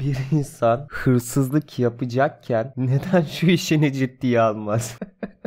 bir insan hırsızlık yapacakken neden şu işini ciddiye almaz?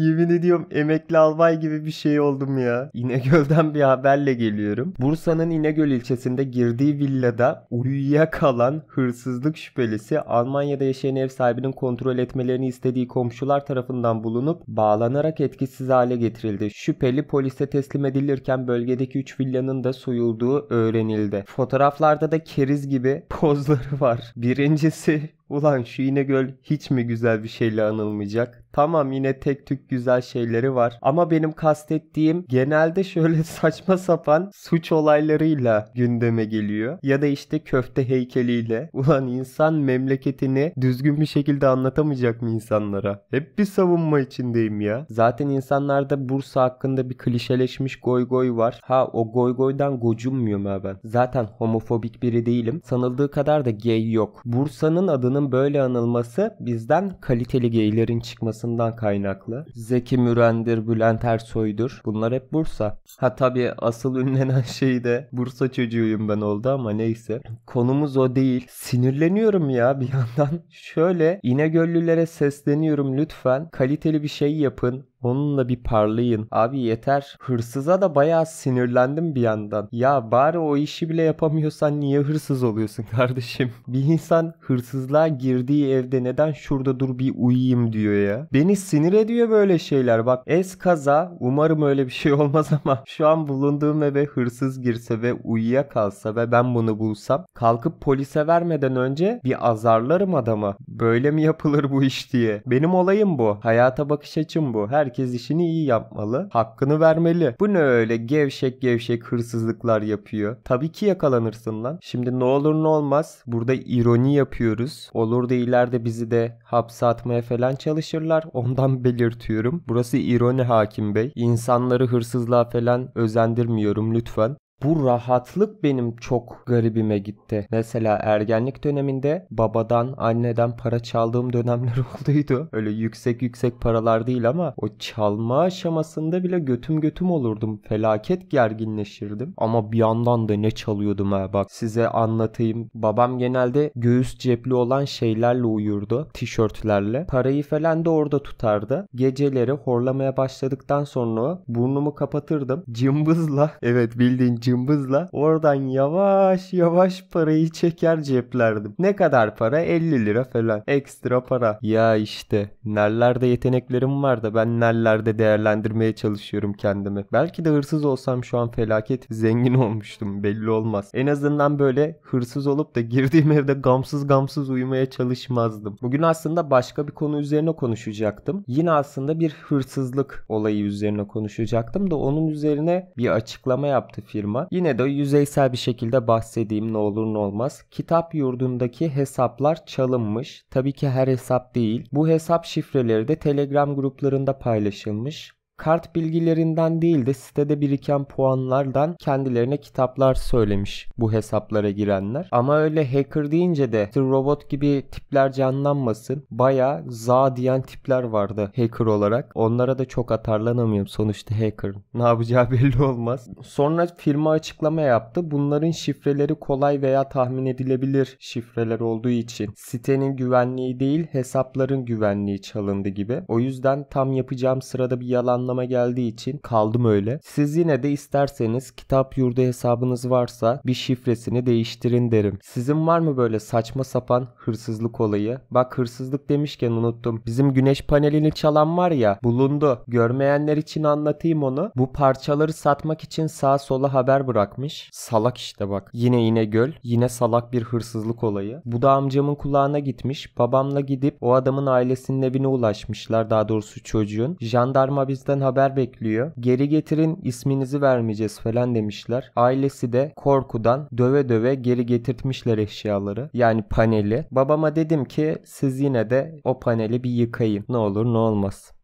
Yemin ediyorum emekli albay gibi bir şey oldum ya. İnegöl'den bir haberle geliyorum. Bursa'nın İnegöl ilçesinde girdiği villada uyuyakalan hırsızlık şüphelisi Almanya'da yaşayan ev sahibinin kontrol etmelerini istediği komşular tarafından bulunup bağlanarak etkisiz hale getirildi. Şüpheli polise teslim edilirken bölgedeki 3 villanın da soyulduğu öğrenildi. Fotoğraflarda da keriz gibi pozları var. Birincisi Ulan şu İnegöl hiç mi güzel bir şeyle anılmayacak? Tamam yine tek tük güzel şeyleri var ama benim kastettiğim genelde şöyle saçma sapan suç olaylarıyla gündeme geliyor. Ya da işte köfte heykeliyle. Ulan insan memleketini düzgün bir şekilde anlatamayacak mı insanlara? Hep bir savunma içindeyim ya. Zaten insanlarda Bursa hakkında bir klişeleşmiş goy goy var. Ha o goy goydan gocunmuyorum ha ben. Zaten homofobik biri değilim. Sanıldığı kadar da gay yok. Bursa'nın adını Osman'ın böyle anılması bizden kaliteli geylerin çıkmasından kaynaklı. Zeki Müren'dir, Bülent Ersoy'dur. Bunlar hep Bursa. Ha tabii asıl ünlenen şey de Bursa çocuğuyum ben oldu ama neyse. Konumuz o değil. Sinirleniyorum ya bir yandan. Şöyle İnegöllülere sesleniyorum lütfen. Kaliteli bir şey yapın. Onunla bir parlayın. Abi yeter. Hırsıza da bayağı sinirlendim bir yandan. Ya bari o işi bile yapamıyorsan niye hırsız oluyorsun kardeşim? Bir insan hırsızlığa girdiği evde neden şurada dur bir uyuyayım diyor ya. Beni sinir ediyor böyle şeyler. Bak es kaza umarım öyle bir şey olmaz ama şu an bulunduğum eve hırsız girse ve uyuyakalsa ve ben bunu bulsam kalkıp polise vermeden önce bir azarlarım adama. Böyle mi yapılır bu iş diye. Benim olayım bu. Hayata bakış açım bu. Her herkes işini iyi yapmalı. Hakkını vermeli. Bu ne öyle gevşek gevşek hırsızlıklar yapıyor. Tabii ki yakalanırsın lan. Şimdi ne olur ne olmaz. Burada ironi yapıyoruz. Olur da ileride bizi de hapse atmaya falan çalışırlar. Ondan belirtiyorum. Burası ironi hakim bey. İnsanları hırsızlığa falan özendirmiyorum lütfen bu rahatlık benim çok garibime gitti. Mesela ergenlik döneminde babadan anneden para çaldığım dönemler olduydu. Öyle yüksek yüksek paralar değil ama o çalma aşamasında bile götüm götüm olurdum. Felaket gerginleşirdim. Ama bir yandan da ne çalıyordum ha bak size anlatayım. Babam genelde göğüs cepli olan şeylerle uyurdu. Tişörtlerle. Parayı falan da orada tutardı. Geceleri horlamaya başladıktan sonra burnumu kapatırdım. Cımbızla evet bildiğin cımbızla cımbızla oradan yavaş yavaş parayı çeker ceplerdim. Ne kadar para? 50 lira falan. Ekstra para. Ya işte nerelerde yeteneklerim var da ben nerelerde değerlendirmeye çalışıyorum kendimi. Belki de hırsız olsam şu an felaket zengin olmuştum belli olmaz. En azından böyle hırsız olup da girdiğim evde gamsız gamsız uyumaya çalışmazdım. Bugün aslında başka bir konu üzerine konuşacaktım. Yine aslında bir hırsızlık olayı üzerine konuşacaktım da onun üzerine bir açıklama yaptı firma ama yine de yüzeysel bir şekilde bahsedeyim ne olur ne olmaz. Kitap yurdundaki hesaplar çalınmış. Tabii ki her hesap değil. Bu hesap şifreleri de Telegram gruplarında paylaşılmış kart bilgilerinden değil de sitede biriken puanlardan kendilerine kitaplar söylemiş bu hesaplara girenler. Ama öyle hacker deyince de The Robot gibi tipler canlanmasın. Baya za diyen tipler vardı hacker olarak. Onlara da çok atarlanamıyorum sonuçta hacker. Ne yapacağı belli olmaz. Sonra firma açıklama yaptı. Bunların şifreleri kolay veya tahmin edilebilir şifreler olduğu için sitenin güvenliği değil hesapların güvenliği çalındı gibi. O yüzden tam yapacağım sırada bir yalanla anlama geldiği için kaldım öyle. Siz yine de isterseniz kitap yurdu hesabınız varsa bir şifresini değiştirin derim. Sizin var mı böyle saçma sapan hırsızlık olayı? Bak hırsızlık demişken unuttum. Bizim güneş panelini çalan var ya bulundu. Görmeyenler için anlatayım onu. Bu parçaları satmak için sağa sola haber bırakmış. Salak işte bak. Yine yine göl. Yine salak bir hırsızlık olayı. Bu da amcamın kulağına gitmiş. Babamla gidip o adamın ailesinin evine ulaşmışlar. Daha doğrusu çocuğun. Jandarma bizden Benden haber bekliyor. Geri getirin isminizi vermeyeceğiz falan demişler. Ailesi de korkudan döve döve geri getirtmişler eşyaları. Yani paneli. Babama dedim ki siz yine de o paneli bir yıkayın. Ne olur ne olmaz.